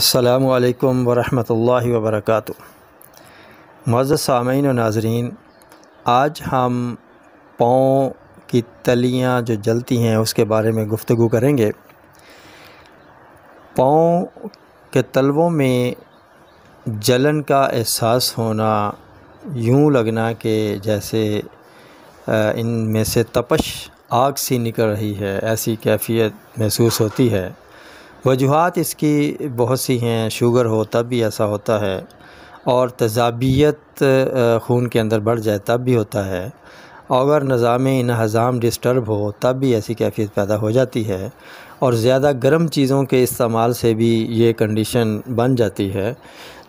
अल्लाम वरहमल वबरक मज़ सामीन नाजरीन आज हम पाँव की तलियाँ जो जलती हैं उसके बारे में गुफ्तु करेंगे पाँव के तलबों में जलन का एहसास होना यूँ लगना कि जैसे इनमें से तपश आग सी निकल रही है ऐसी कैफियत महसूस होती है वजूहत इसकी बहुत सी हैं शुगर हो तब भी ऐसा होता है और तजाबियत खून के अंदर बढ़ जाए तब भी होता है अगर निज़ाम हज़ाम डिस्टर्ब हो तब भी ऐसी कैफियत पैदा हो जाती है और ज़्यादा गर्म चीज़ों के इस्तेमाल से भी ये कंडीशन बन जाती है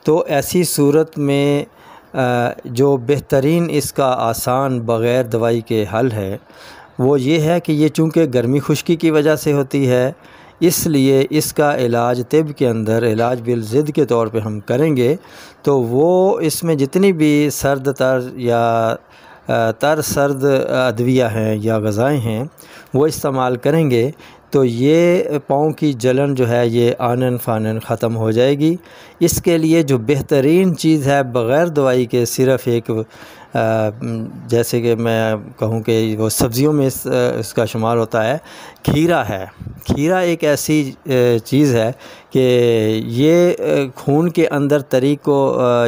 तो ऐसी सूरत में जो बेहतरीन इसका आसान बग़ैर दवाई के हल है वो ये है कि ये चूँकि गर्मी खुश्की की वजह से होती है इसलिए इसका इलाज तिब के अंदर इलाज ज़िद के तौर पे हम करेंगे तो वो इसमें जितनी भी सर्द तर या तर सर्द अदविया हैं या गज़ाएँ हैं वो इस्तेमाल करेंगे तो ये पाँव की जलन जो है ये आनन फानन ख़त्म हो जाएगी इसके लिए जो बेहतरीन चीज़ है बग़ैर दवाई के सिर्फ़ एक जैसे कि मैं कहूँ कि वो सब्ज़ियों में इस, इसका शुमार होता है खीरा है खीरा एक ऐसी चीज़ है कि ये खून के अंदर तरी को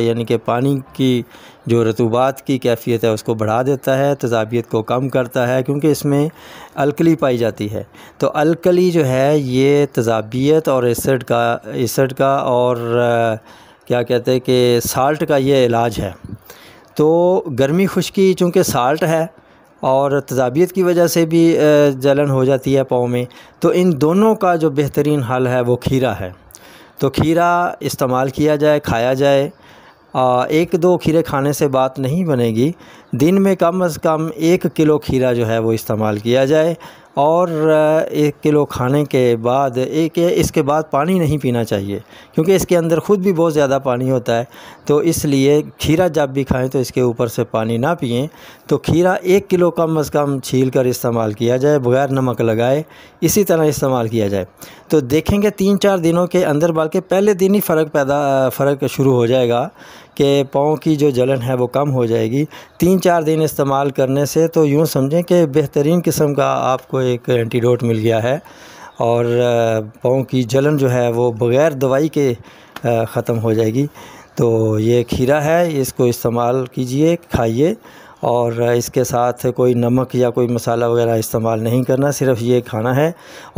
यानी कि पानी की जो रतूबात की कैफियत है उसको बढ़ा देता है तजाबियत को कम करता है क्योंकि इसमें अलकली पाई जाती है तो अलकली जो है ये तजाबियत और एसड का एसड का और क्या कहते हैं कि साल्ट का ये इलाज है तो गर्मी खुश्की चूँकि साल्ट है और तजाबियत की वजह से भी जलन हो जाती है पाँव में तो इन दोनों का जो बेहतरीन हल है वो खीरा है तो खीरा इस्तेमाल किया जाए खाया जाए एक दो खीरे खाने से बात नहीं बनेगी दिन में कम अज़ कम एक किलो खीरा जो है वो इस्तेमाल किया जाए और एक किलो खाने के बाद एक इसके बाद पानी नहीं पीना चाहिए क्योंकि इसके अंदर ख़ुद भी बहुत ज़्यादा पानी होता है तो इसलिए खीरा जब भी खाएं तो इसके ऊपर से पानी ना पिए तो खीरा एक किलो कम अज़ कम छील कर इस्तेमाल किया जाए बगैर नमक लगाए इसी तरह इस्तेमाल किया जाए तो देखेंगे तीन चार दिनों के अंदर बल्कि पहले दिन ही फ़र्क पैदा फ़र्क शुरू हो जाएगा कि पाँव की जो जलन है वो कम हो जाएगी तीन चार दिन इस्तेमाल करने से तो यूँ समझें कि बेहतरीन किस्म का आपको एक एंटीडोट मिल गया है और पाँव की जलन जो है वो बग़ैर दवाई के ख़त्म हो जाएगी तो ये खीरा है इसको इस्तेमाल कीजिए खाइए और इसके साथ कोई नमक या कोई मसाला वगैरह इस्तेमाल नहीं करना सिर्फ ये खाना है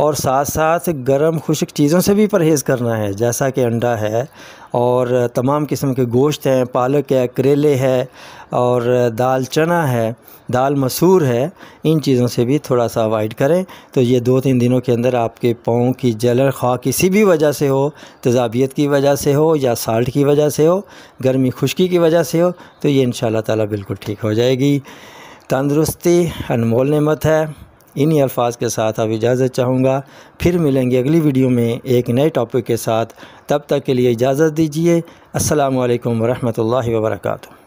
और साथ साथ गर्म खुश्क चीज़ों से भी परहेज़ करना है जैसा कि अंडा है और तमाम किस्म के गोश्त हैं पालक है करेले है और दाल चना है दाल मसूर है इन चीज़ों से भी थोड़ा सा अवॉइड करें तो ये दो तीन दिनों के अंदर आपके पाँव की जलन खा किसी भी वजह से हो तजाबियत की वजह से हो या साल्ट की वजह से हो गर्मी खुश्की की वजह से हो तो ये इन ताला बिल्कुल ठीक हो जाएगी ज़िंदगी तंदरुस्ती अनमोल नमत है इन्हीं अल्फाज के साथ अब इजाज़त चाहूँगा फिर मिलेंगे अगली वीडियो में एक नए टॉपिक के साथ तब तक के लिए इजाज़त दीजिए असलकम वरहमल वर्का